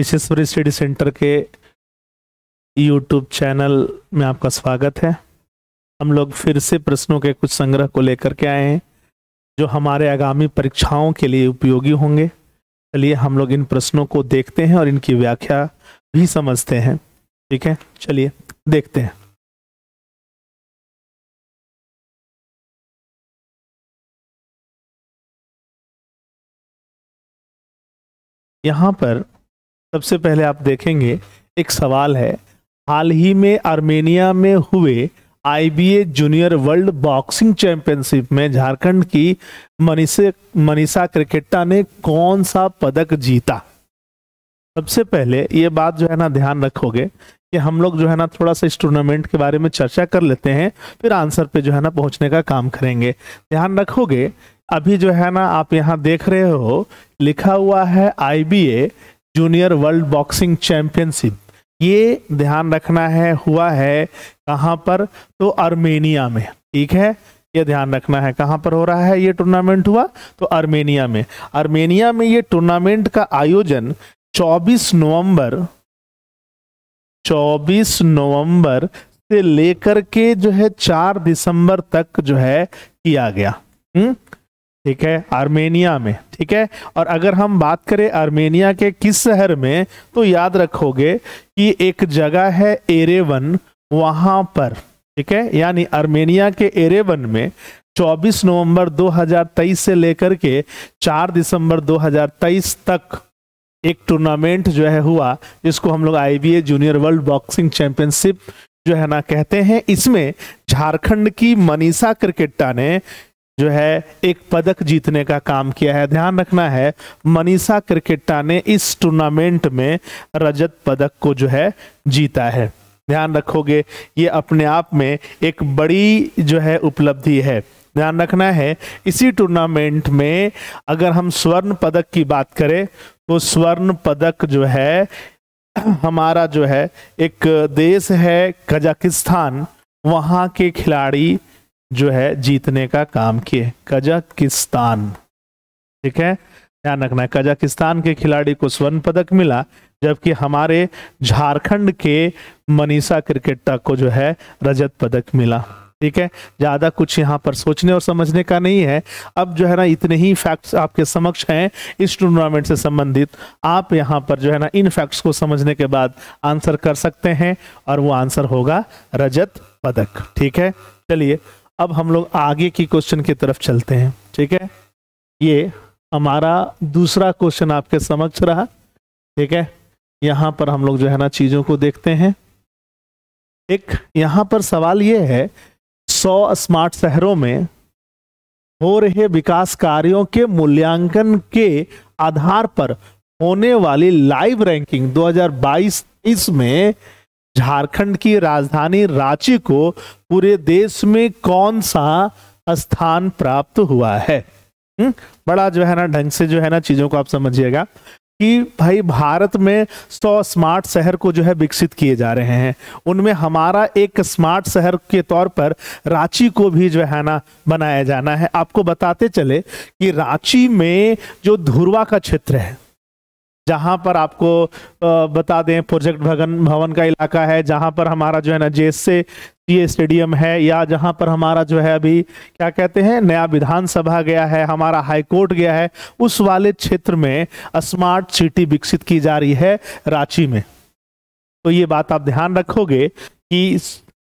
विशेश्वरी study centre के YouTube channel में आपका स्वागत है हम लोग फिर से प्रश्नों के कुछ संग्रह को लेकर के आए हैं जो हमारे आगामी परीक्षाओं के लिए उपयोगी होंगे चलिए हम लोग इन प्रश्नों को देखते हैं और इनकी व्याख्या भी समझते हैं ठीक है चलिए देखते हैं यहाँ पर सबसे पहले आप देखेंगे एक सवाल है हाल ही में आर्मेनिया में हुए IBA junior world boxing championship में झारखंड की मनीषा मनीषा क्रिकेटा ने कौन सा पदक जीता सबसे पहले ये बात जो है ना ध्यान रखोगे कि हम लोग जो है ना थोड़ा सा इस टूर्नामेंट के बारे में चर्चा कर लेते हैं फिर आंसर पे जो है ना पहुंचने का काम करेंगे ध्यान रखोगे अभी जो है ना आप यहाँ देख रहे हो लिखा हुआ है I junior world boxing championship ये ध्यान रखना है हुआ है कहाँ पर तो आर्मेनिया में ठीक है ये ध्यान रखना है कहाँ पर हो रहा है ये टूर्नामेंट हुआ तो आर्मेनिया में आर्मेनिया में ये टूर्नामेंट का आयोजन 24 नवंबर 24 नवंबर से लेकर के जो है 4 दिसंबर तक जो है किया गया हुँ? हम्म? ठीक है आर्मेनिया में ठीक है और अगर हम बात करें आर्मेनिया के किस शहर में तो याद रखोगे कि एक जगह है एरेवन वहां पर ठीक है यानी आर्मेनिया के एरेवन में 24 नवंबर 2023 से लेकर के 4 दिसंबर 2023 तक एक टूर्नामेंट जो है हुआ जिसको हम लोग I junior world boxing championship जो है ना कहते हैं इसमें झारखंड की मनीषा क्रिकेटा ने जो है एक पदक जीतने का काम किया है ध्यान रखना है मनीषा क्रिकेटा ने इस टूर्नामेंट में रजत पदक को जो है जीता है ध्यान रखोगे ये अपने आप में एक बड़ी जो है उपलब्धि है ध्यान रखना है इसी टूर्नामेंट में अगर हम स्वर्ण पदक की बात करें तो स्वर्ण पदक जो है हमारा जो है एक देश है कजाकिस्तान वहाँ के खिलाड़ी जो है जीतने का काम किए कजाकिस्तान ठीक है ध्यान रखना है कजाकिस्तान के खिलाड़ी को स्वर्ण पदक मिला जबकि हमारे झारखंड के मनीषा क्रिकेटर को जो है रजत पदक मिला ठीक है ज़्यादा कुछ यहाँ पर सोचने और समझने का नहीं है अब जो है ना इतने ही फैक्ट्स आपके समक्ष हैं इस टूर्नामेंट से संबंधित आप यहाँ पर जो है ना इन फैक्ट्स को समझने के बाद आंसर कर सकते हैं और वो आंसर होगा रजत पदक ठीक है चलिए अब हम लोग आगे की क्वेश्चन की तरफ चलते हैं ठीक है ये हमारा दूसरा क्वेश्चन आपके समक्ष रहा ठीक है यहां पर हम लोग जो है ना चीज़ों को देखते हैं एक यहां पर सवाल ये है सौ स्मार्ट शहरों में हो रहे विकास कार्यों के मूल्यांकन के आधार पर होने वाली लाइव रैंकिंग 2022 में झारखंड की राजधानी रांची को पूरे देश में कौन सा स्थान प्राप्त हुआ है हुँ? हम्म, बड़ा जो है ना ढंग से जो है ना चीजों को आप समझिएगा कि भाई भारत में सौ स्मार्ट शहर को जो है विकसित किए जा रहे हैं उनमें हमारा एक स्मार्ट शहर के तौर पर रांची को भी जो है ना बनाया जाना है आपको बताते चले कि रांची में जो धुरवा का क्षेत्र है जहाँ पर आपको बता दें प्रोजेक्ट भगन भवन का इलाका है जहाँ पर हमारा जो है ना जे ये स्टेडियम है या जहां पर हमारा जो है अभी क्या कहते हैं नया विधानसभा गया है हमारा हाई कोर्ट गया है उस वाले क्षेत्र में स्मार्ट सिटी विकसित की जा रही है रांची में तो ये बात आप ध्यान रखोगे कि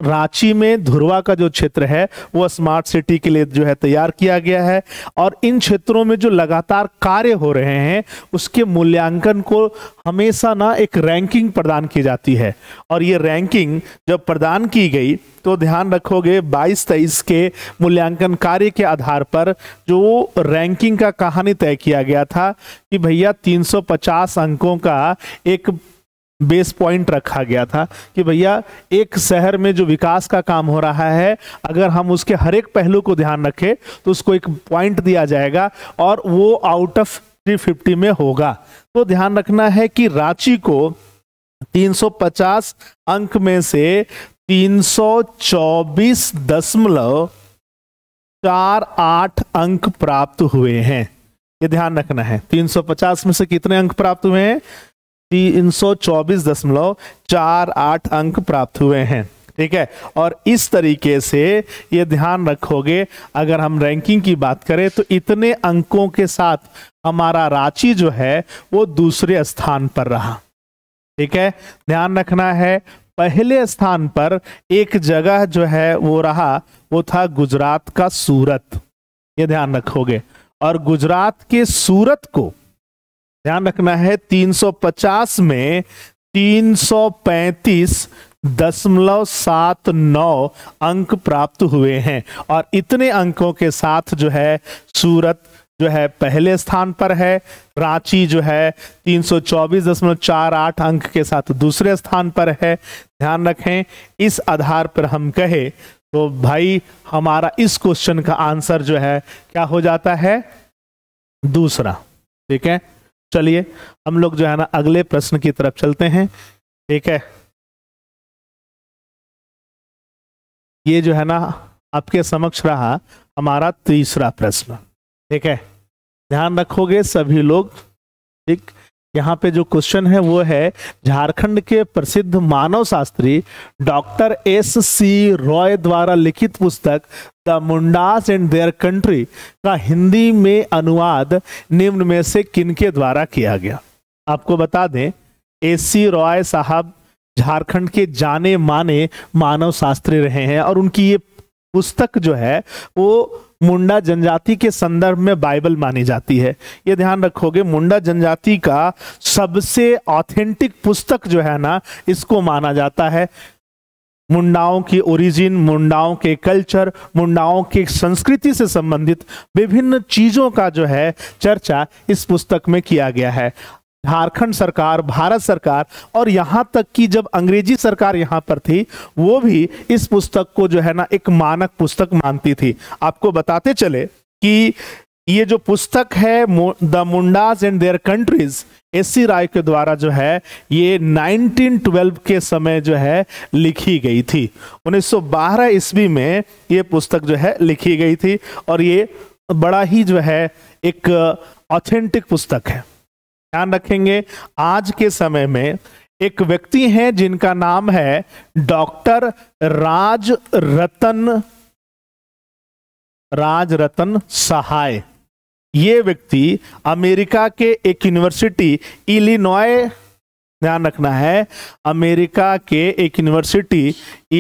रांची में धुरवा का जो क्षेत्र है वो स्मार्ट सिटी के लिए जो है तैयार किया गया है और इन क्षेत्रों में जो लगातार कार्य हो रहे हैं उसके मूल्यांकन को हमेशा ना एक रैंकिंग प्रदान की जाती है और ये रैंकिंग जब प्रदान की गई तो ध्यान रखोगे 22 तेईस के मूल्यांकन कार्य के आधार पर जो रैंकिंग का कहानी तय किया गया था कि भैया 350 अंकों का एक बेस पॉइंट रखा गया था कि भैया एक शहर में जो विकास का काम हो रहा है अगर हम उसके हर एक पहलू को ध्यान रखें तो उसको एक पॉइंट दिया जाएगा और वो आउट ऑफ 350 में होगा तो ध्यान रखना है कि रांची को 350 अंक में से तीन चार आठ अंक प्राप्त हुए हैं ये ध्यान रखना है 350 में से कितने अंक प्राप्त हुए हैं तीन सौ चौबीस दशमलव चार आठ अंक प्राप्त हुए हैं ठीक है और इस तरीके से ये ध्यान रखोगे अगर हम रैंकिंग की बात करें तो इतने अंकों के साथ हमारा रांची जो है वो दूसरे स्थान पर रहा ठीक है ध्यान रखना है पहले स्थान पर एक जगह जो है वो रहा वो था गुजरात का सूरत ये ध्यान रखोगे और गुजरात के सूरत को ध्यान रखना है 350 में 335.79 सात नौ अंक प्राप्त हुए हैं और इतने अंकों के साथ जो है सूरत जो है पहले स्थान पर है रांची जो है 324.48 अंक के साथ दूसरे स्थान पर है ध्यान रखें इस आधार पर हम कहे तो भाई हमारा इस क्वेश्चन का आंसर जो है क्या हो जाता है दूसरा ठीक है चलिए हम लोग जो है ना अगले प्रश्न की तरफ चलते हैं ठीक है ये जो है ना आपके समक्ष रहा हमारा तीसरा प्रश्न ठीक है ध्यान रखोगे सभी लोग ठीक यहाँ पे जो क्वेश्चन है वो है झारखंड के प्रसिद्ध मानव शास्त्री डॉक्टर एस सी रॉय द्वारा लिखित पुस्तक the Mundas and their country का हिंदी में अनुवाद निम्न में से किनके द्वारा किया गया आपको बता दें एस सी रॉय साहब झारखंड के जाने माने मानव शास्त्री रहे हैं और उनकी ये पुस्तक जो है वो मुंडा जनजाति के संदर्भ में बाइबल मानी जाती है ये ध्यान रखोगे मुंडा जनजाति का सबसे ऑथेंटिक पुस्तक जो है ना इसको माना जाता है मुंडाओं की ओरिजिन मुंडाओं के कल्चर मुंडाओं के संस्कृति से संबंधित विभिन्न चीज़ों का जो है चर्चा इस पुस्तक में किया गया है झारखंड सरकार भारत सरकार और यहाँ तक कि जब अंग्रेजी सरकार यहाँ पर थी वो भी इस पुस्तक को जो है ना एक मानक पुस्तक मानती थी आपको बताते चले कि ये जो पुस्तक है the Mundas and their countries S C Rai के द्वारा जो है ये 1912 के समय जो है लिखी गई थी 1912 ईस्वी में ये पुस्तक जो है लिखी गई थी और ये बड़ा ही जो है एक ऑथेंटिक पुस्तक है ध्यान रखेंगे आज के समय में एक व्यक्ति हैं जिनका नाम है डॉक्टर राज रतन राज रतन सहाय ये व्यक्ति अमेरिका के एक यूनिवर्सिटी इलिनॉय ध्यान रखना है अमेरिका के एक यूनिवर्सिटी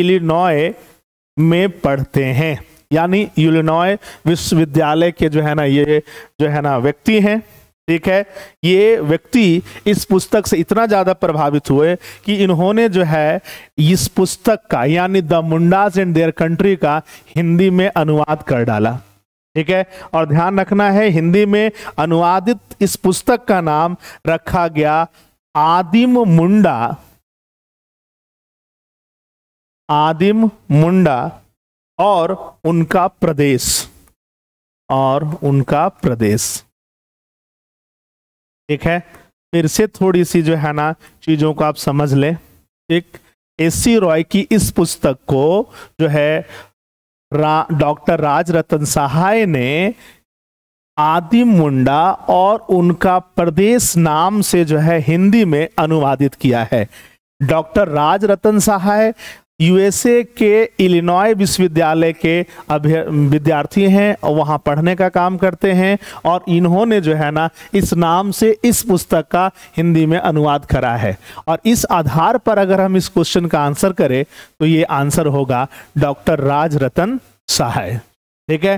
इलिनॉय में पढ़ते हैं यानी इलिनॉय विश्वविद्यालय के जो है ना ये जो है ना व्यक्ति हैं ठीक है ये व्यक्ति इस पुस्तक से इतना ज़्यादा प्रभावित हुए कि इन्होंने जो है इस पुस्तक का यानी the Mundas and their country का हिंदी में अनुवाद कर डाला ठीक है और ध्यान रखना है हिंदी में अनुवादित इस पुस्तक का नाम रखा गया आदिम मुंडा आदिम मुंडा और उनका प्रदेश और उनका प्रदेश ठीक है फिर से थोड़ी सी जो है ना चीज़ों को आप समझ लें ठीक एसी रॉय की इस पुस्तक को जो है रा, डॉक्टर राज रतन सहाय ने आदि मुंडा और उनका प्रदेश नाम से जो है हिंदी में अनुवादित किया है डॉक्टर राज रतन सहाय यूएसए के इलिनॉय विश्वविद्यालय के अभ्य विद्यार्थी हैं और वहाँ पढ़ने का काम करते हैं और इन्होंने जो है ना इस नाम से इस पुस्तक का हिंदी में अनुवाद करा है और इस आधार पर अगर हम इस क्वेश्चन का आंसर करें तो ये आंसर होगा डॉक्टर राज रतन सहाय ठीक है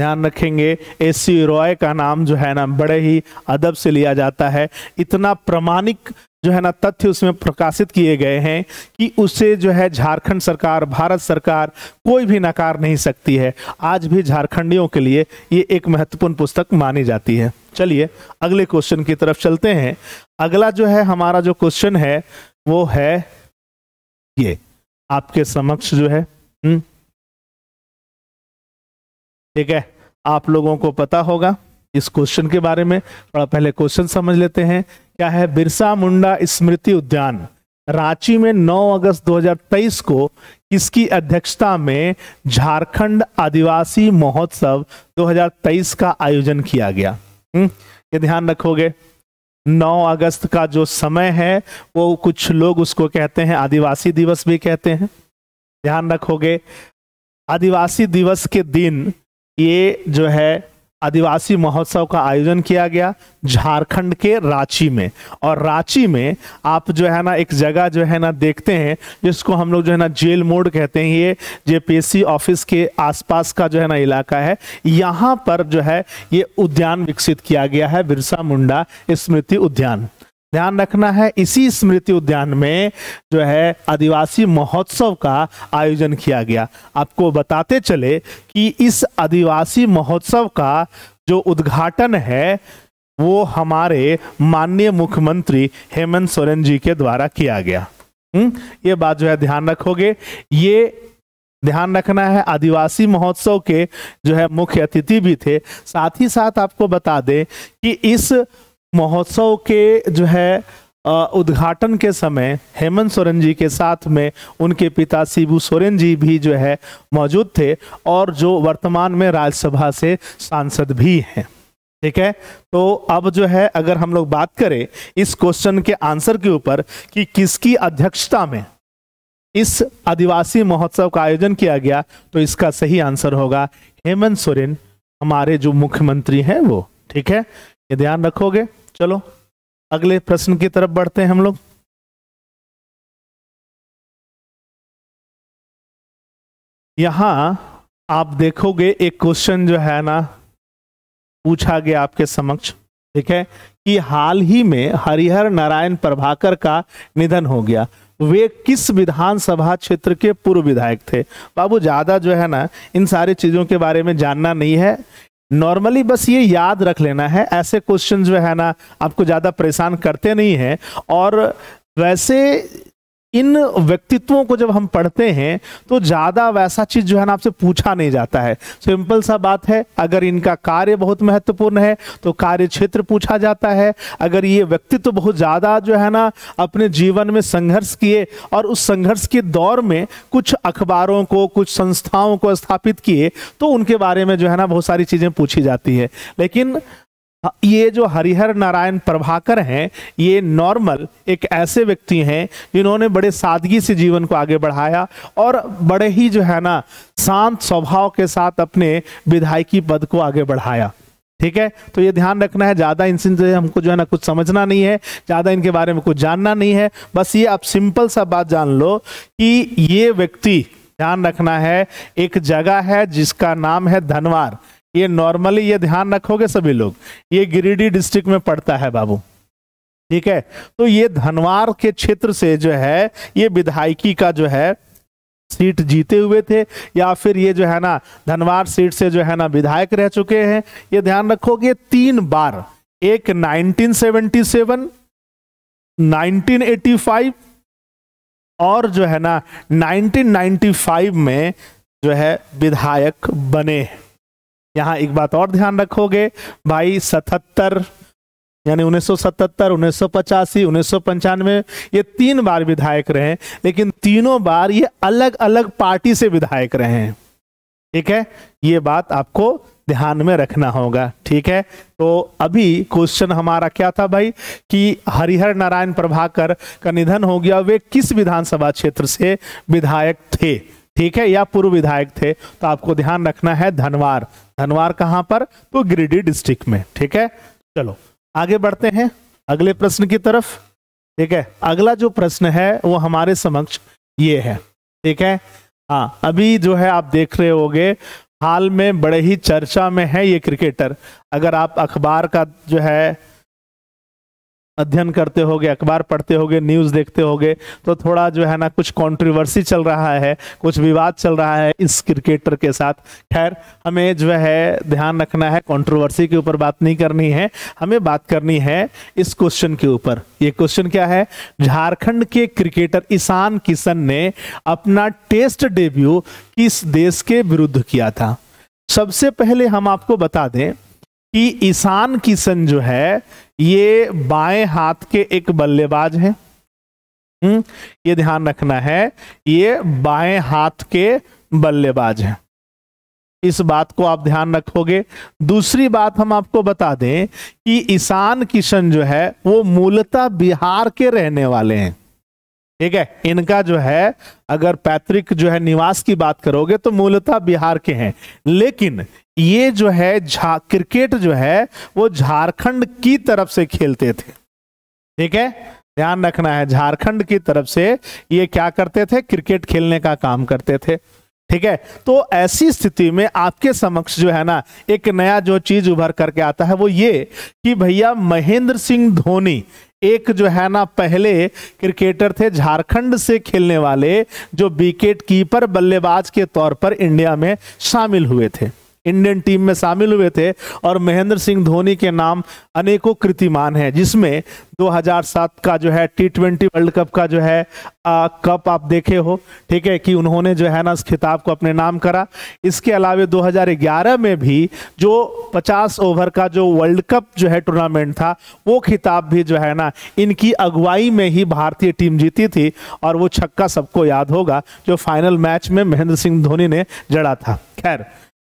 ध्यान रखेंगे एस सी रॉय का नाम जो है ना बड़े ही अदब से लिया जाता है इतना प्रमाणिक जो है ना तथ्य उसमें प्रकाशित किए गए हैं कि उसे जो है झारखंड सरकार भारत सरकार कोई भी नकार नहीं सकती है आज भी झारखंडियों के लिए ये एक महत्वपूर्ण पुस्तक मानी जाती है चलिए अगले क्वेश्चन की तरफ चलते हैं अगला जो है हमारा जो क्वेश्चन है वो है ये आपके समक्ष जो है हम्म, ठीक है आप लोगों को पता होगा इस क्वेश्चन के बारे में थोड़ा पहले क्वेश्चन समझ लेते हैं क्या है बिरसा मुंडा स्मृति उद्यान रांची में 9 अगस्त 2023 को किसकी अध्यक्षता में झारखंड आदिवासी महोत्सव 2023 का आयोजन किया गया हम्म, ये ध्यान रखोगे 9 अगस्त का जो समय है वो कुछ लोग उसको कहते हैं आदिवासी दिवस भी कहते हैं ध्यान रखोगे आदिवासी दिवस के दिन ये जो है आदिवासी महोत्सव का आयोजन किया गया झारखंड के रांची में और रांची में आप जो है ना एक जगह जो है ना देखते हैं जिसको हम लोग जो है ना जेल मोड कहते हैं ये जेपीएससी ऑफिस के आसपास का जो है ना इलाका है यहाँ पर जो है ये उद्यान विकसित किया गया है बिरसा मुंडा स्मृति उद्यान ध्यान रखना है इसी स्मृति उद्यान में जो है आदिवासी महोत्सव का आयोजन किया गया आपको बताते चले कि इस आदिवासी महोत्सव का जो उद्घाटन है वो हमारे माननीय मुख्यमंत्री हेमंत सोरेन जी के द्वारा किया गया हम्म ये बात जो है ध्यान रखोगे ये ध्यान रखना है आदिवासी महोत्सव के जो है मुख्य अतिथि भी थे साथ ही साथ आपको बता दें कि इस महोत्सव के जो है उद्घाटन के समय हेमंत सोरेन जी के साथ में उनके पिता शिबू सोरेन जी भी जो है मौजूद थे और जो वर्तमान में राज्यसभा से सांसद भी हैं ठीक है तो अब जो है अगर हम लोग बात करें इस क्वेश्चन के आंसर के ऊपर कि किसकी अध्यक्षता में इस आदिवासी महोत्सव का आयोजन किया गया तो इसका सही आंसर होगा हेमंत सोरेन हमारे जो मुख्यमंत्री हैं वो ठीक है ये ध्यान रखोगे चलो अगले प्रश्न की तरफ बढ़ते हैं हम लोग यहां आप देखोगे एक क्वेश्चन जो है ना पूछा गया आपके समक्ष ठीक है कि हाल ही में हरिहर नारायण प्रभाकर का निधन हो गया वे किस विधानसभा क्षेत्र के पूर्व विधायक थे बाबू ज्यादा जो है ना इन सारी चीजों के बारे में जानना नहीं है नॉर्मली बस ये याद रख लेना है ऐसे क्वेश्चन जो है ना आपको ज़्यादा परेशान करते नहीं हैं और वैसे इन व्यक्तित्वों को जब हम पढ़ते हैं तो ज़्यादा वैसा चीज़ जो है ना आपसे पूछा नहीं जाता है सिंपल सा बात है अगर इनका कार्य बहुत महत्वपूर्ण है तो कार्य क्षेत्र पूछा जाता है अगर ये व्यक्तित्व तो बहुत ज़्यादा जो है ना अपने जीवन में संघर्ष किए और उस संघर्ष के दौर में कुछ अखबारों को कुछ संस्थाओं को स्थापित किए तो उनके बारे में जो है ना बहुत सारी चीज़ें पूछी जाती है लेकिन हाँ, ये जो हरिहर नारायण प्रभाकर हैं ये नॉर्मल एक ऐसे व्यक्ति हैं जिन्होंने बड़े सादगी से जीवन को आगे बढ़ाया और बड़े ही जो है ना शांत स्वभाव के साथ अपने विधायकी पद को आगे बढ़ाया ठीक है तो ये ध्यान रखना है ज़्यादा इनसे हमको जो है ना कुछ समझना नहीं है ज़्यादा इनके बारे में कुछ जानना नहीं है बस ये आप सिंपल सा बात जान लो कि ये व्यक्ति ध्यान रखना है एक जगह है जिसका नाम है धनवार ये नॉर्मली ये ध्यान रखोगे सभी लोग ये गिरिडीह डिस्ट्रिक्ट में पड़ता है बाबू ठीक है तो ये धनवार के क्षेत्र से जो है ये विधायकी का जो है सीट जीते हुए थे या फिर ये जो है ना धनवार सीट से जो है ना विधायक रह चुके हैं ये ध्यान रखोगे तीन बार एक 1977, 1985 और जो है ना 1995 में जो है विधायक बने हैं यहाँ एक बात और ध्यान रखोगे भाई सतहत्तर यानी 1977, सौ पंचानवे ये तीन बार विधायक रहे लेकिन तीनों बार ये अलग अलग पार्टी से विधायक रहे हैं ठीक है ये बात आपको ध्यान में रखना होगा ठीक है तो अभी क्वेश्चन हमारा क्या था भाई कि हरिहर नारायण प्रभाकर का निधन हो गया वे किस विधानसभा क्षेत्र से विधायक थे ठीक है या पूर्व विधायक थे तो आपको ध्यान रखना है धनवार धनवार कहां पर तो गिरिडीह डिस्ट्रिक्ट में ठीक है चलो आगे बढ़ते हैं अगले प्रश्न की तरफ ठीक है अगला जो प्रश्न है वो हमारे समक्ष ये है ठीक है हाँ अभी जो है आप देख रहे होगे हाल में बड़े ही चर्चा में है ये क्रिकेटर अगर आप अखबार का जो है अध्ययन करते होगे अखबार पढ़ते होगे न्यूज़ देखते होगे तो थोड़ा जो है ना कुछ कंट्रोवर्सी चल रहा है कुछ विवाद चल रहा है इस क्रिकेटर के साथ खैर हमें जो है ध्यान रखना है कंट्रोवर्सी के ऊपर बात नहीं करनी है हमें बात करनी है इस क्वेश्चन के ऊपर ये क्वेश्चन क्या है झारखंड के क्रिकेटर ईशान किशन ने अपना टेस्ट डेब्यू किस देश के विरुद्ध किया था सबसे पहले हम आपको बता दें कि ईशान किशन जो है ये बाएं हाथ के एक बल्लेबाज हैं हम्म ये ध्यान रखना है ये बाएं हाथ के बल्लेबाज हैं इस बात को आप ध्यान रखोगे दूसरी बात हम आपको बता दें कि ईशान किशन जो है वो मूलतः बिहार के रहने वाले हैं ठीक है इनका जो है अगर पैतृक जो है निवास की बात करोगे तो मूलतः बिहार के हैं लेकिन ये जो है झा क्रिकेट जो है वो झारखंड की तरफ से खेलते थे ठीक है ध्यान रखना है झारखंड की तरफ से ये क्या करते थे क्रिकेट खेलने का काम करते थे ठीक है तो ऐसी स्थिति में आपके समक्ष जो है ना एक नया जो चीज उभर करके आता है वो ये कि भैया महेंद्र सिंह धोनी एक जो है ना पहले क्रिकेटर थे झारखंड से खेलने वाले जो विकेट कीपर बल्लेबाज के तौर पर इंडिया में शामिल हुए थे इंडियन टीम में शामिल हुए थे और महेंद्र सिंह धोनी के नाम अनेकों कृतिमान हैं जिसमें 2007 का जो है टी ट्वेंटी वर्ल्ड कप का जो है आ, कप आप देखे हो ठीक है कि उन्होंने जो है ना उस खिताब को अपने नाम करा इसके अलावा 2011 में भी जो 50 ओवर का जो वर्ल्ड कप जो है टूर्नामेंट था वो खिताब भी जो है ना इनकी अगुवाई में ही भारतीय टीम जीती थी और वो छक्का सबको याद होगा जो फाइनल मैच में महेंद्र सिंह धोनी ने जड़ा था खैर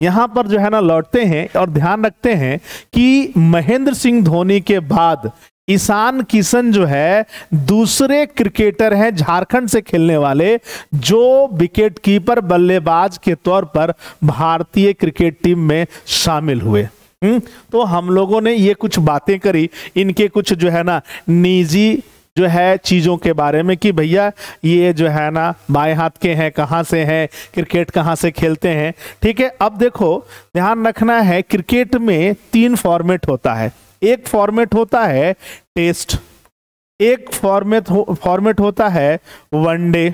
यहां पर जो है ना लौटते हैं और ध्यान रखते हैं कि महेंद्र सिंह धोनी के बाद ईशान किशन जो है दूसरे क्रिकेटर हैं झारखंड से खेलने वाले जो विकेट कीपर बल्लेबाज के तौर पर भारतीय क्रिकेट टीम में शामिल हुए हुँ? हम्म, तो हम लोगों ने ये कुछ बातें करी इनके कुछ जो है ना निजी जो है चीज़ों के बारे में कि भैया ये जो है ना बाएं हाथ के हैं कहाँ से हैं क्रिकेट कहाँ से खेलते हैं ठीक है अब देखो ध्यान रखना है क्रिकेट में तीन फॉर्मेट होता है एक फॉर्मेट होता है टेस्ट एक फॉर्मेट हो, फॉर्मेट होता है वनडे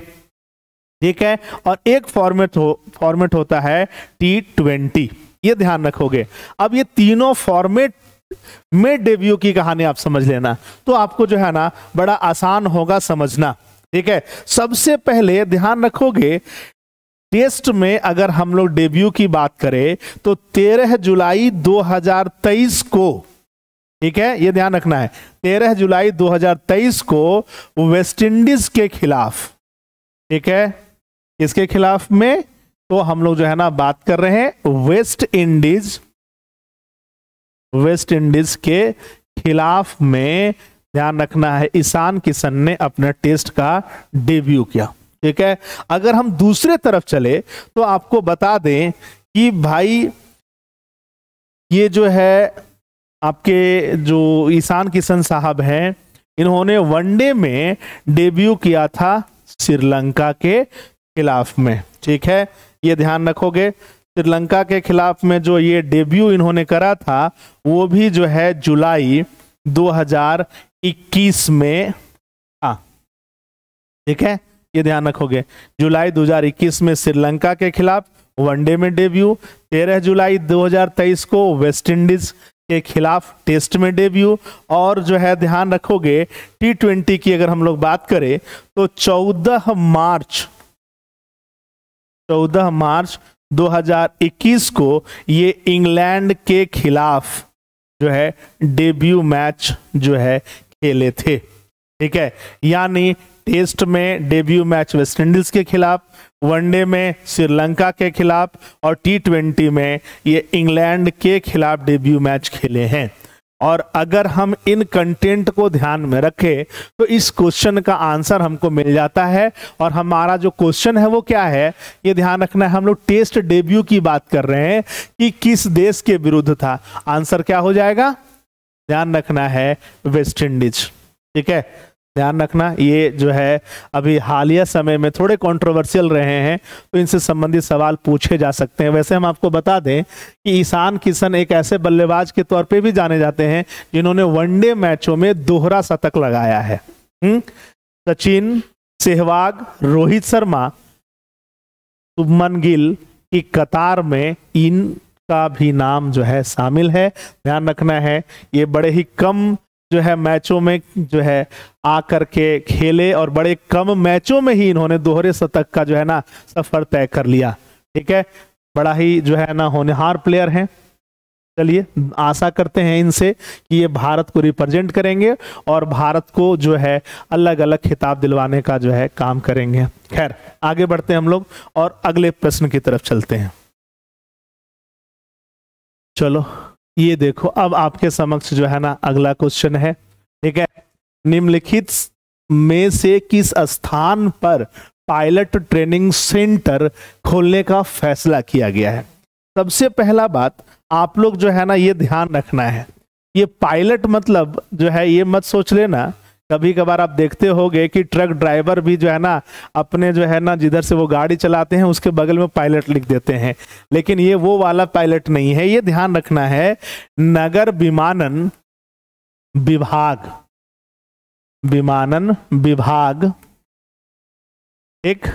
ठीक है और एक फॉर्मेट हो फॉर्मेट होता है टी ट्वेंटी ये ध्यान रखोगे अब ये तीनों फॉर्मेट में डेब्यू की कहानी आप समझ लेना तो आपको जो है ना बड़ा आसान होगा समझना ठीक है सबसे पहले ध्यान रखोगे टेस्ट में अगर हम लोग डेब्यू की बात करें तो 13 जुलाई 2023 को ठीक है ये ध्यान रखना है 13 जुलाई 2023 को वेस्टइंडीज के खिलाफ ठीक है इसके खिलाफ में तो हम लोग जो है ना बात कर रहे हैं वेस्ट इंडीज वेस्ट इंडीज के खिलाफ में ध्यान रखना है ईशान किशन ने अपने टेस्ट का डेब्यू किया ठीक है अगर हम दूसरे तरफ चले तो आपको बता दें कि भाई ये जो है आपके जो ईशान किशन साहब हैं इन्होंने वनडे में डेब्यू किया था श्रीलंका के खिलाफ में ठीक है ये ध्यान रखोगे श्रीलंका के खिलाफ में जो ये डेब्यू इन्होंने करा था वो भी जो है जुलाई 2021 में हाँ ठीक है ये ध्यान रखोगे जुलाई 2021 में श्रीलंका के खिलाफ वनडे में डेब्यू 13 जुलाई 2023 को वेस्ट इंडीज के खिलाफ टेस्ट में डेब्यू और जो है ध्यान रखोगे टी ट्वेंटी की अगर हम लोग बात करें तो 14 मार्च 14 मार्च 2021 को ये इंग्लैंड के खिलाफ जो है डेब्यू मैच जो है खेले थे ठीक है यानी टेस्ट में डेब्यू मैच वेस्टइंडीज के खिलाफ वनडे में श्रीलंका के खिलाफ और टी ट्वेंटी में ये इंग्लैंड के खिलाफ डेब्यू मैच खेले हैं और अगर हम इन कंटेंट को ध्यान में रखें तो इस क्वेश्चन का आंसर हमको मिल जाता है और हमारा जो क्वेश्चन है वो क्या है ये ध्यान रखना है हम लोग टेस्ट डेब्यू की बात कर रहे हैं कि किस देश के विरुद्ध था आंसर क्या हो जाएगा ध्यान रखना है वेस्ट इंडीज ठीक है ध्यान रखना ये जो है अभी हालिया समय में थोड़े कंट्रोवर्शियल रहे हैं तो इनसे संबंधित सवाल पूछे जा सकते हैं वैसे हम आपको बता दें कि ईशान किशन एक ऐसे बल्लेबाज के तौर पे भी जाने जाते हैं जिन्होंने वनडे मैचों में दोहरा शतक लगाया है हम्म? सचिन सहवाग रोहित शर्मा सुमन गिल की कतार में इन का भी नाम जो है शामिल है ध्यान रखना है ये बड़े ही कम जो है मैचों में जो है आ के खेले और बड़े कम मैचों में ही इन्होंने दोहरे शतक का जो है ना सफर तय कर लिया ठीक है बड़ा ही जो है ना होनहार प्लेयर हैं चलिए आशा करते हैं इनसे कि ये भारत को रिप्रेजेंट करेंगे और भारत को जो है अलग अलग खिताब दिलवाने का जो है काम करेंगे खैर आगे बढ़ते हैं हम लोग और अगले प्रश्न की तरफ चलते हैं चलो ये देखो अब आपके समक्ष जो है ना अगला क्वेश्चन है ठीक है निम्नलिखित में से किस स्थान पर पायलट ट्रेनिंग सेंटर खोलने का फैसला किया गया है सबसे पहला बात आप लोग जो है ना ये ध्यान रखना है ये पायलट मतलब जो है ये मत सोच लेना कभी कभार आप देखते हो कि ट्रक ड्राइवर भी जो है ना अपने जो है ना जिधर से वो गाड़ी चलाते हैं उसके बगल में पायलट लिख देते हैं लेकिन ये वो वाला पायलट नहीं है ये ध्यान रखना है नगर विमानन विभाग विमानन विभाग एक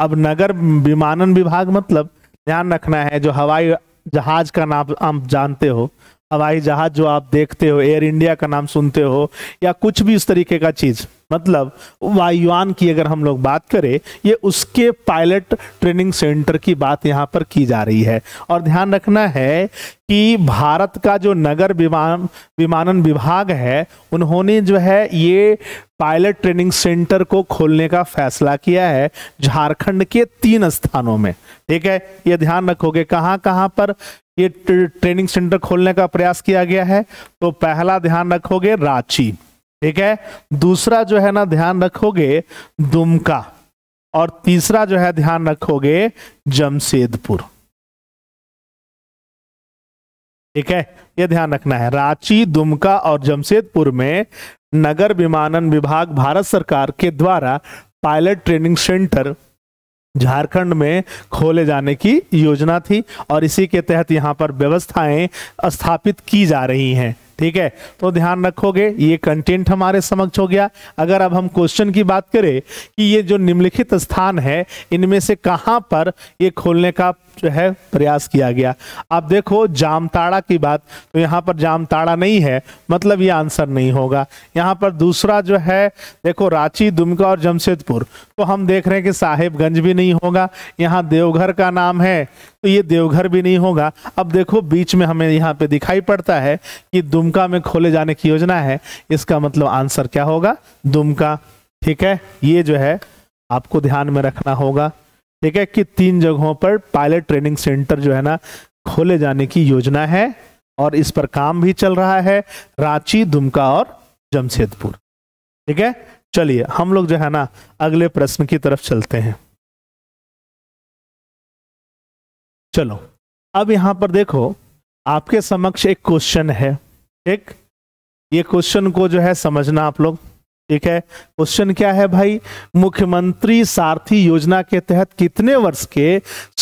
अब नगर विमानन विभाग मतलब ध्यान रखना है जो हवाई जहाज का नाम आप जानते हो हवाई जहाज जो आप देखते हो एयर इंडिया का नाम सुनते हो या कुछ भी इस तरीके का चीज़ मतलब वायुयान की अगर हम लोग बात करें ये उसके पायलट ट्रेनिंग सेंटर की बात यहाँ पर की जा रही है और ध्यान रखना है कि भारत का जो नगर विमान विमानन विभाग है उन्होंने जो है ये पायलट ट्रेनिंग सेंटर को खोलने का फैसला किया है झारखंड के तीन स्थानों में ठीक है ये ध्यान रखोगे कहाँ कहाँ पर ये ट्रेनिंग सेंटर खोलने का प्रयास किया गया है तो पहला ध्यान रखोगे रांची ठीक है दूसरा जो है ना ध्यान रखोगे दुमका और तीसरा जो है ध्यान रखोगे जमशेदपुर ठीक है ये ध्यान रखना है रांची दुमका और जमशेदपुर में नगर विमानन विभाग भारत सरकार के द्वारा पायलट ट्रेनिंग सेंटर झारखंड में खोले जाने की योजना थी और इसी के तहत यहाँ पर व्यवस्थाएं स्थापित की जा रही हैं ठीक है तो ध्यान रखोगे ये कंटेंट हमारे समक्ष हो गया अगर अब हम क्वेश्चन की बात करें कि ये जो निम्नलिखित स्थान है इनमें से कहाँ पर ये खोलने का जो है प्रयास किया गया आप देखो जामताड़ा की बात तो यहाँ पर जामताड़ा नहीं है मतलब ये आंसर नहीं होगा यहाँ पर दूसरा जो है देखो रांची दुमका और जमशेदपुर तो हम देख रहे हैं कि साहेबगंज भी नहीं होगा यहाँ देवघर का नाम है तो ये देवघर भी नहीं होगा अब देखो बीच में हमें यहाँ पे दिखाई पड़ता है कि दुमका में खोले जाने की योजना है इसका मतलब आंसर क्या होगा दुमका ठीक है ये जो है आपको ध्यान में रखना होगा ठीक है कि तीन जगहों पर पायलट ट्रेनिंग सेंटर जो है ना खोले जाने की योजना है और इस पर काम भी चल रहा है रांची दुमका और जमशेदपुर ठीक है चलिए हम लोग जो है ना अगले प्रश्न की तरफ चलते हैं चलो अब यहां पर देखो आपके समक्ष एक क्वेश्चन है एक ये क्वेश्चन को जो है समझना आप लोग ठीक है क्वेश्चन क्या है भाई मुख्यमंत्री सारथी योजना के तहत कितने वर्ष के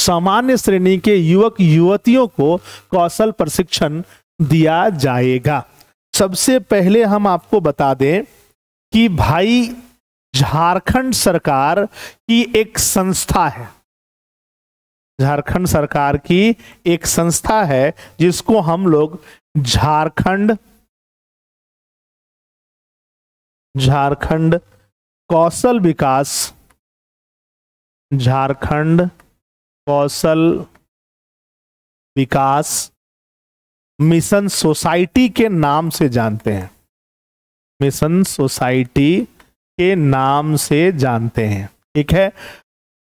सामान्य श्रेणी के युवक युवतियों को कौशल प्रशिक्षण दिया जाएगा सबसे पहले हम आपको बता दें कि भाई झारखंड सरकार की एक संस्था है झारखंड सरकार की एक संस्था है जिसको हम लोग झारखंड झारखंड कौशल विकास झारखंड कौशल विकास मिशन सोसाइटी के नाम से जानते हैं मिशन सोसाइटी के नाम से जानते हैं ठीक है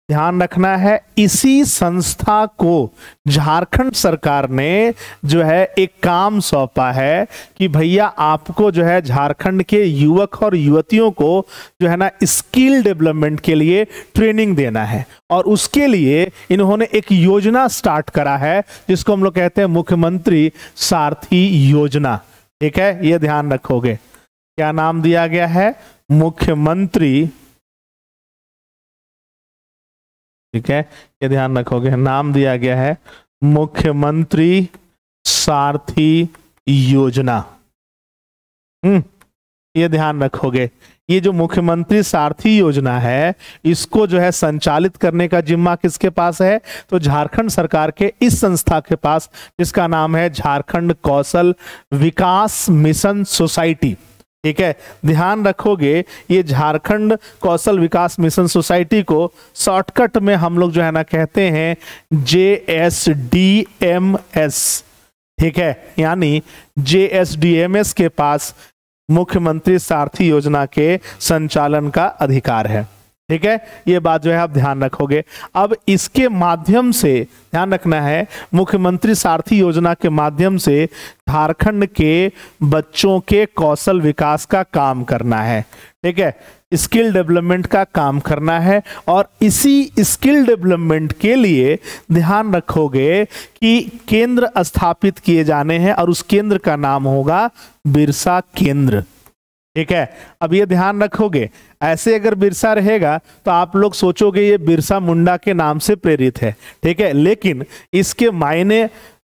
ध्यान रखना है इसी संस्था को झारखंड सरकार ने जो है एक काम सौंपा है कि भैया आपको जो है झारखंड के युवक और युवतियों को जो है ना स्किल डेवलपमेंट के लिए ट्रेनिंग देना है और उसके लिए इन्होंने एक योजना स्टार्ट करा है जिसको हम लोग कहते हैं मुख्यमंत्री सारथी योजना ठीक है ये ध्यान रखोगे क्या नाम दिया गया है मुख्यमंत्री ठीक है ये ध्यान रखोगे नाम दिया गया है मुख्यमंत्री सारथी योजना हम्म ये ध्यान रखोगे ये जो मुख्यमंत्री सारथी योजना है इसको जो है संचालित करने का जिम्मा किसके पास है तो झारखंड सरकार के इस संस्था के पास जिसका नाम है झारखंड कौशल विकास मिशन सोसाइटी ठीक है ध्यान रखोगे ये झारखंड कौशल विकास मिशन सोसाइटी को शॉर्टकट में हम लोग जो है ना कहते हैं J S D M S ठीक है यानी J S D M S के पास मुख्यमंत्री सारथी योजना के संचालन का अधिकार है ठीक है ये बात जो है आप ध्यान रखोगे अब इसके माध्यम से ध्यान रखना है मुख्यमंत्री सारथी योजना के माध्यम से झारखंड के बच्चों के कौशल विकास का काम करना है ठीक है स्किल डेवलपमेंट का काम करना है और इसी स्किल डेवलपमेंट के लिए ध्यान रखोगे कि केंद्र स्थापित किए जाने हैं और उस केंद्र का नाम होगा बिरसा केंद्र ठीक है अब ये ध्यान रखोगे ऐसे अगर बिरसा रहेगा तो आप लोग सोचोगे ये बिरसा मुंडा के नाम से प्रेरित है ठीक है लेकिन इसके मायने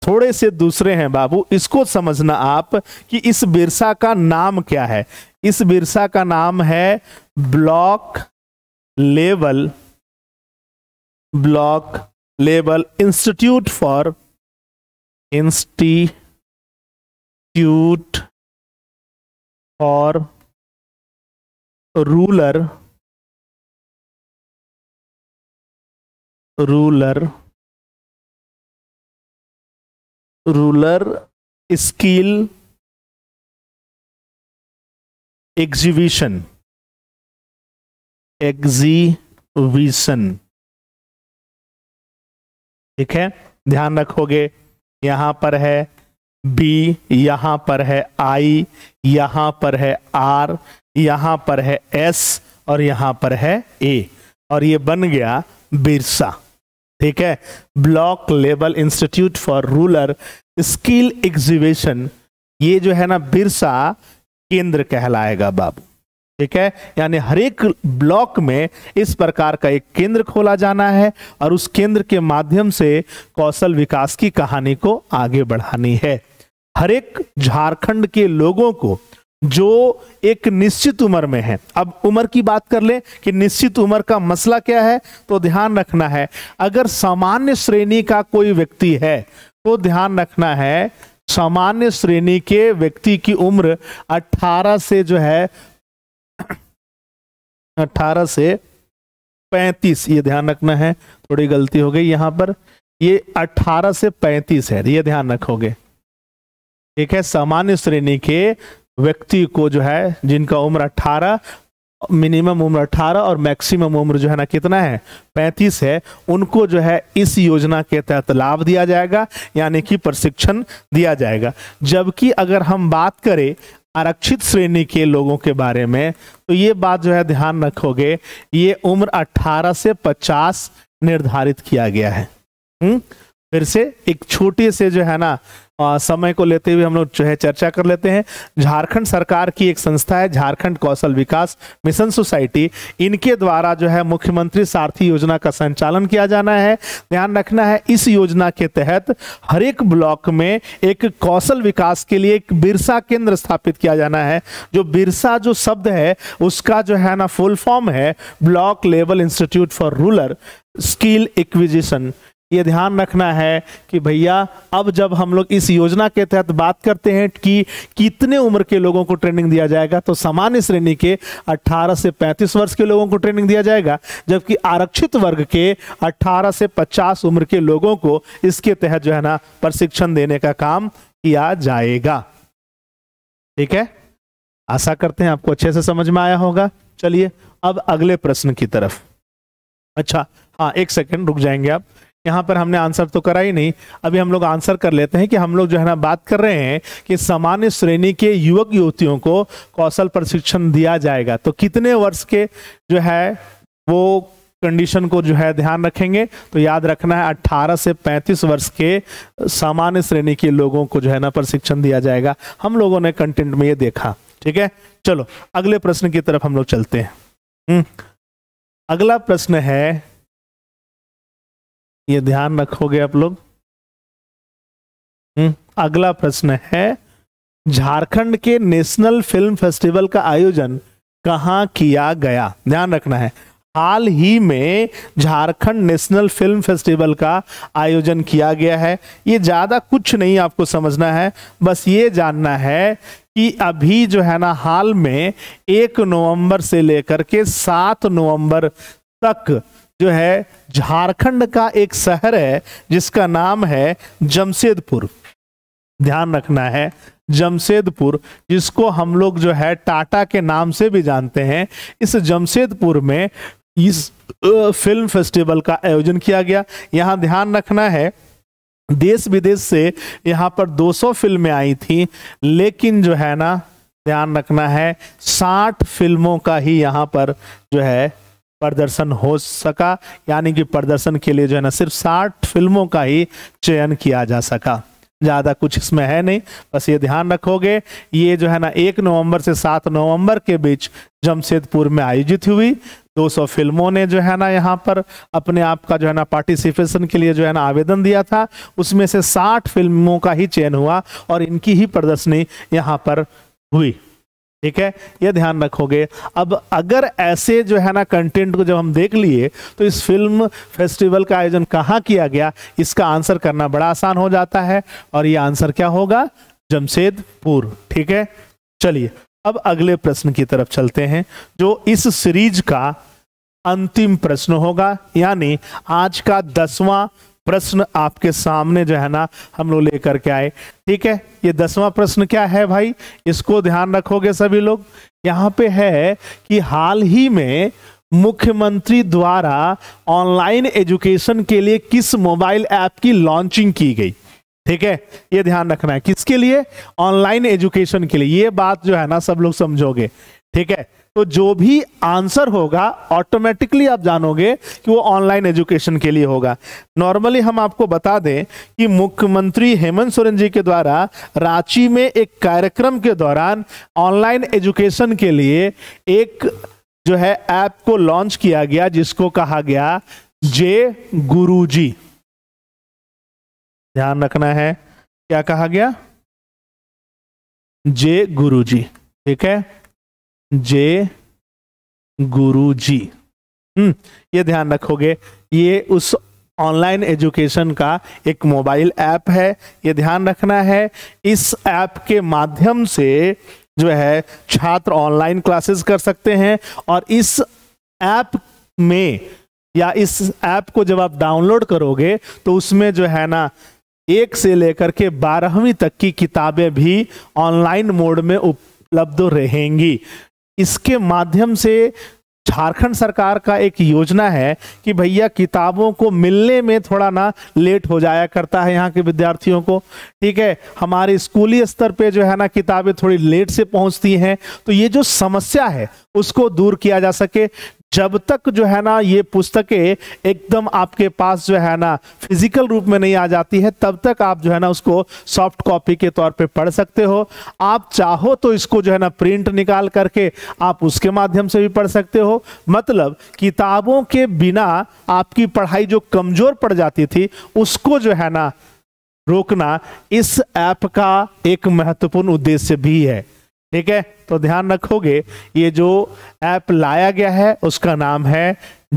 थोड़े से दूसरे हैं बाबू इसको समझना आप कि इस बिरसा का नाम क्या है इस बिरसा का नाम है block level block level institute for institute और rural rural rural skill exhibition exhibition ठीक है ध्यान रखोगे यहां पर है बी यहां पर है आई यहां पर है आर यहां पर है एस और यहां पर है ए और ये बन गया बिरसा ठीक है block level institute for rural skill exhibition ये जो है ना बिरसा केंद्र कहलाएगा बाबू ठीक है यानी हर एक ब्लॉक में इस प्रकार का एक केंद्र खोला जाना है और उस केंद्र के माध्यम से कौशल विकास की कहानी को आगे बढ़ानी है हर एक झारखंड के लोगों को जो एक निश्चित उम्र में है अब उम्र की बात कर ले कि निश्चित उम्र का मसला क्या है तो ध्यान रखना है अगर सामान्य श्रेणी का कोई व्यक्ति है तो ध्यान रखना है सामान्य श्रेणी के व्यक्ति की उम्र 18 से जो है 18 से 35 ये ध्यान रखना है थोड़ी गलती हो गई यहां पर ये 18 से 35 है ये ध्यान रखोगे ठीक है सामान्य श्रेणी के व्यक्ति को जो है जिनका उम्र 18 मिनिमम उम्र 18 और मैक्सिमम उम्र जो है ना कितना है 35 है उनको जो है इस योजना के तहत लाभ दिया जाएगा यानी कि प्रशिक्षण दिया जाएगा जबकि अगर हम बात करें आरक्षित श्रेणी के लोगों के बारे में तो ये बात जो है ध्यान रखोगे ये उम्र 18 से 50 निर्धारित किया गया है हुँ? हम्म? फिर से एक छोटे से जो है ना समय को लेते हुए हम लोग जो है चर्चा कर लेते हैं झारखंड सरकार की एक संस्था है झारखंड कौशल विकास मिशन सोसाइटी इनके द्वारा जो है मुख्यमंत्री सारथी योजना का संचालन किया जाना है ध्यान रखना है इस योजना के तहत हर एक ब्लॉक में एक कौशल विकास के लिए एक बिरसा केंद्र स्थापित किया जाना है जो बिरसा जो शब्द है उसका जो है ना फुल फॉर्म है block level institute for rural skill acquisition ये ध्यान रखना है कि भैया अब जब हम लोग इस योजना के तहत बात करते हैं कि कितने उम्र के लोगों को ट्रेनिंग दिया जाएगा तो सामान्य श्रेणी के 18 से 35 वर्ष के लोगों को ट्रेनिंग दिया जाएगा जबकि आरक्षित वर्ग के 18 से 50 उम्र के लोगों को इसके तहत जो है ना प्रशिक्षण देने का काम किया जाएगा ठीक है आशा करते हैं आपको अच्छे से समझ में आया होगा चलिए अब अगले प्रश्न की तरफ अच्छा हाँ एक सेकेंड रुक जाएंगे आप यहाँ पर हमने आंसर तो करा ही नहीं अभी हम लोग आंसर कर लेते हैं कि हम लोग जो है ना बात कर रहे हैं कि सामान्य श्रेणी के युवक युवतियों को कौशल प्रशिक्षण दिया जाएगा तो कितने वर्ष के जो है वो कंडीशन को जो है ध्यान रखेंगे तो याद रखना है 18 से 35 वर्ष के सामान्य श्रेणी के लोगों को जो है ना प्रशिक्षण दिया जाएगा हम लोगों ने कंटेंट में ये देखा ठीक है चलो अगले प्रश्न की तरफ हम लोग चलते हैं हम्म, अगला प्रश्न है ये ध्यान रखोगे आप लोग हम्म, अगला प्रश्न है झारखंड के नेशनल फिल्म फेस्टिवल का आयोजन कहाँ किया गया ध्यान रखना है हाल ही में झारखंड नेशनल फिल्म फेस्टिवल का आयोजन किया गया है ये ज़्यादा कुछ नहीं आपको समझना है बस ये जानना है कि अभी जो है ना हाल में एक नवंबर से लेकर के सात नवंबर तक जो है झारखंड का एक शहर है जिसका नाम है जमशेदपुर ध्यान रखना है जमशेदपुर जिसको हम लोग जो है टाटा के नाम से भी जानते हैं इस जमशेदपुर में इस फिल्म फेस्टिवल का आयोजन किया गया यहाँ ध्यान रखना है देश विदेश से यहाँ पर 200 फिल्में आई थी लेकिन जो है ना ध्यान रखना है 60 फिल्मों का ही यहाँ पर जो है प्रदर्शन हो सका यानी कि प्रदर्शन के लिए जो है ना सिर्फ साठ फिल्मों का ही चयन किया जा सका ज़्यादा कुछ इसमें है नहीं बस ये ध्यान रखोगे ये जो है ना एक नवंबर से सात नवंबर के बीच जमशेदपुर में आयोजित हुई 200 फिल्मों ने जो है ना यहाँ पर अपने आप का जो है ना पार्टिसिपेशन के लिए जो है ना आवेदन दिया था उसमें से 60 फिल्मों का ही चयन हुआ और इनकी ही प्रदर्शनी यहाँ पर हुई ठीक है ये ध्यान रखोगे अब अगर ऐसे जो है ना कंटेंट को जब हम देख लिए तो इस फिल्म फेस्टिवल का आयोजन कहाँ किया गया इसका आंसर करना बड़ा आसान हो जाता है और ये आंसर क्या होगा जमशेदपुर ठीक है चलिए अब अगले प्रश्न की तरफ चलते हैं जो इस सीरीज का अंतिम प्रश्न होगा यानी आज का दसवां प्रश्न आपके सामने जो है ना हम लोग लेकर के आए ठीक है ये दसवां प्रश्न क्या है भाई इसको ध्यान रखोगे सभी लोग यहाँ पे है कि हाल ही में मुख्यमंत्री द्वारा ऑनलाइन एजुकेशन के लिए किस मोबाइल ऐप की लॉन्चिंग की गई ठीक है ये ध्यान रखना है किसके लिए ऑनलाइन एजुकेशन के लिए ये बात जो है ना सब लोग समझोगे ठीक है तो जो भी आंसर होगा ऑटोमेटिकली आप जानोगे कि वो ऑनलाइन एजुकेशन के लिए होगा नॉर्मली हम आपको बता दें कि मुख्यमंत्री हेमंत सोरेन जी के द्वारा रांची में एक कार्यक्रम के दौरान ऑनलाइन एजुकेशन के लिए एक जो है ऐप को लॉन्च किया गया जिसको कहा गया जे गुरु जी ध्यान रखना है क्या कहा गया जे गुरु जी ठीक है जे गुरु जी हम्म, ये ध्यान रखोगे ये उस ऑनलाइन एजुकेशन का एक मोबाइल ऐप है ये ध्यान रखना है इस ऐप के माध्यम से जो है छात्र ऑनलाइन क्लासेस कर सकते हैं और इस ऐप में या इस ऐप को जब आप डाउनलोड करोगे तो उसमें जो है ना एक से लेकर के बारहवीं तक की किताबें भी ऑनलाइन मोड में उपलब्ध रहेंगी इसके माध्यम से झारखंड सरकार का एक योजना है कि भैया किताबों को मिलने में थोड़ा ना लेट हो जाया करता है यहाँ के विद्यार्थियों को ठीक है हमारे स्कूली स्तर पे जो है ना किताबें थोड़ी लेट से पहुँचती हैं तो ये जो समस्या है उसको दूर किया जा सके जब तक जो है ना ये पुस्तकें एकदम आपके पास जो है ना फिजिकल रूप में नहीं आ जाती है तब तक आप जो है ना उसको सॉफ्ट कॉपी के तौर पे पढ़ सकते हो आप चाहो तो इसको जो है ना प्रिंट निकाल करके आप उसके माध्यम से भी पढ़ सकते हो मतलब किताबों के बिना आपकी पढ़ाई जो कमज़ोर पड़ जाती थी उसको जो है ना रोकना इस ऐप का एक महत्वपूर्ण उद्देश्य भी है ठीक है तो ध्यान रखोगे ये जो ऐप लाया गया है उसका नाम है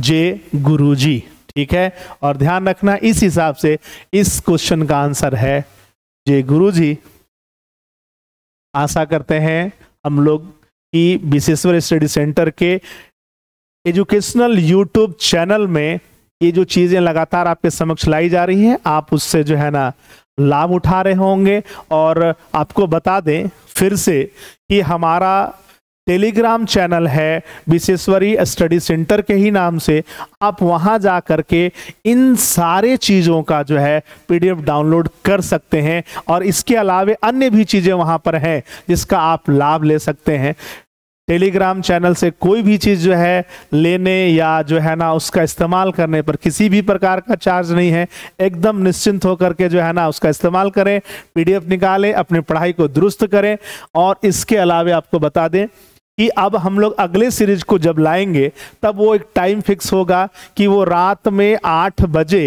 जे गुरुजी ठीक है और ध्यान रखना इस हिसाब से इस क्वेश्चन का आंसर है जे गुरुजी आशा करते हैं हम लोग की विशेश्वर स्टडी सेंटर के एजुकेशनल यूट्यूब चैनल में ये जो चीज़ें लगातार आपके समक्ष लाई जा रही हैं आप उससे जो है ना लाभ उठा रहे होंगे और आपको बता दें फिर से कि हमारा टेलीग्राम चैनल है विशेश्वरी स्टडी सेंटर के ही नाम से आप वहां जा कर के इन सारे चीज़ों का जो है पीडीएफ डाउनलोड कर सकते हैं और इसके अलावे अन्य भी चीज़ें वहां पर हैं जिसका आप लाभ ले सकते हैं टेलीग्राम चैनल से कोई भी चीज़ जो है लेने या जो है ना उसका इस्तेमाल करने पर किसी भी प्रकार का चार्ज नहीं है एकदम निश्चिंत होकर के जो है ना उसका इस्तेमाल करें पीडीएफ निकालें अपनी पढ़ाई को दुरुस्त करें और इसके अलावा आपको बता दें कि अब हम लोग अगले सीरीज को जब लाएंगे तब वो एक टाइम फिक्स होगा कि वो रात में आठ बजे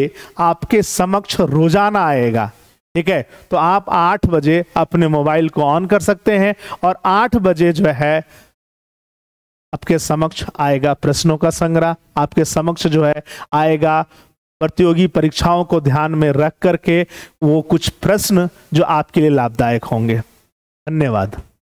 आपके समक्ष रोजाना आएगा ठीक है तो आप आठ बजे अपने मोबाइल को ऑन कर सकते हैं और आठ बजे जो है आपके समक्ष आएगा प्रश्नों का संग्रह आपके समक्ष जो है आएगा प्रतियोगी परीक्षाओं को ध्यान में रख करके वो कुछ प्रश्न जो आपके लिए लाभदायक होंगे धन्यवाद